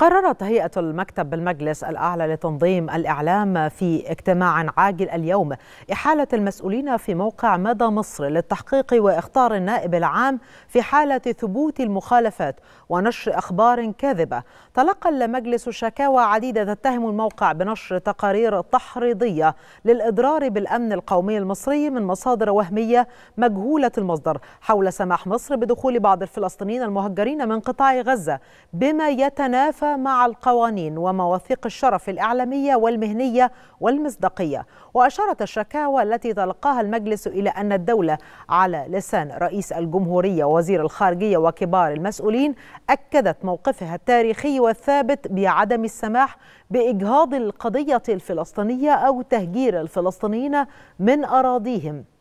قررت هيئة المكتب بالمجلس الأعلى لتنظيم الإعلام في اجتماع عاجل اليوم إحالة المسؤولين في موقع مدى مصر للتحقيق واختار النائب العام في حالة ثبوت المخالفات ونشر أخبار كاذبة تلقى المجلس شكاوى عديدة تتهم الموقع بنشر تقارير تحريضية للإضرار بالأمن القومي المصري من مصادر وهمية مجهولة المصدر حول سماح مصر بدخول بعض الفلسطينيين المهجرين من قطاع غزة بما يتنافى مع القوانين ومواثيق الشرف الإعلامية والمهنية والمصداقية وأشارت الشكاوى التي تلقاها المجلس إلى أن الدولة على لسان رئيس الجمهورية ووزير الخارجية وكبار المسؤولين أكدت موقفها التاريخي والثابت بعدم السماح بإجهاض القضية الفلسطينية أو تهجير الفلسطينيين من أراضيهم